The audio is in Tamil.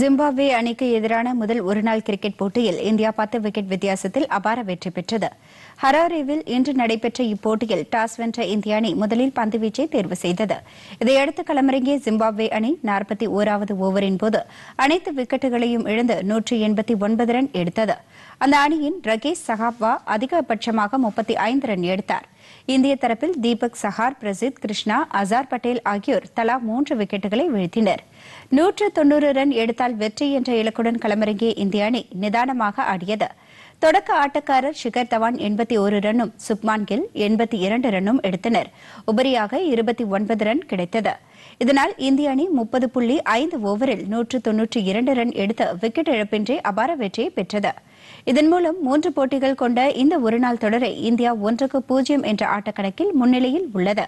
ஜிம்பாப்வே அணிக்கு எதிரான முதல் ஒருநாள் கிரிக்கெட் போட்டியில் இந்தியா பத்து விக்கெட் வித்தியாசத்தில் அபார வெற்றி பெற்றது ஹராரேவில் இன்று நடைபெற்ற இப்போட்டியில் டாஸ் வென்ற இந்திய அணி முதலில் பந்துவீச்சை தேர்வு செய்தது இதையடுத்து களமிறங்கிய ஜிம்பாப்வே அணி நாற்பத்தி ஒராவது ஓவரின் போது அனைத்து விக்கெட்டுகளையும் இழந்து நூற்றி எண்பத்தி ஒன்பது ரன் எடுத்தது அந்த அணியின் ரகேஷ் சஹாப்வா அதிகபட்சமாக முப்பத்தி ஐந்து ரன் எடுத்தார் இந்திய தரப்பில் தீபக் சஹார் பிரசித் கிருஷ்ணா அசார் பட்டேல் ஆகியோர் தலா மூன்று விக்கெட்டுகளை வீழ்த்தினர் நூற்று தொன்னூறு ரன் எடுத்தால் வெற்றி என்ற இலக்குடன் களமிறங்கிய இந்திய அணி நிதானமாக ஆடியது தொடக்க ஆட்டக்காரர் ஷிகர் தவான் எண்பத்தி ஒரு ரன்னும் சுப்மான் கில் எண்பத்தி இரண்டு ரன்னும் எடுத்தனர் உபரியாக இருபத்தி ஒன்பது ரன் கிடைத்தது இதனால் இந்திய அணி முப்பது புள்ளி ஐந்து ஓவரில் நூற்று தொன்னூற்றி இரண்டு ரன் எடுத்து விக்கெட் இழப்பின்றி அபார வெற்றியை பெற்றது இதன் மூலம் மூன்று போட்டிகள் கொண்ட இந்த ஒருநாள் தொடரை இந்தியா ஒன்றுக்கு பூஜ்ஜியம் என்ற ஆட்டக்கணக்கில் முன்னிலையில் உள்ளது